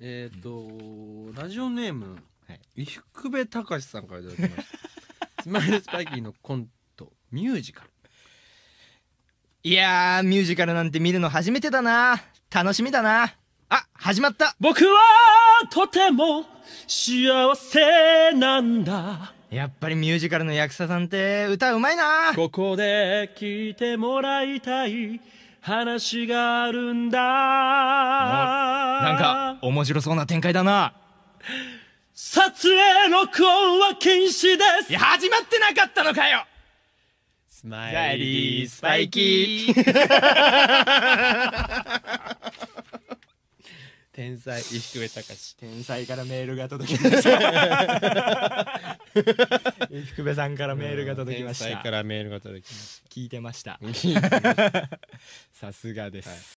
えっ、ー、と、ラジオネーム、はい、伊福部隆さんからいただきました。スマイルスパイキーのコント、ミュージカル。いやミュージカルなんて見るの初めてだな。楽しみだな。あ、始まった僕はとても幸せなんだ。やっぱりミュージカルの役者さんって歌うまいな。ここで聴いてもらいたい。話があるんだなんか面白そうな展開だな撮影録音は禁止ですいや始まってなかったのかよスマイリースパイキー 天才石上隆天才からメールが届きました石上さんからメールが届きました天才からメールが届きました聞いてましたさすがです、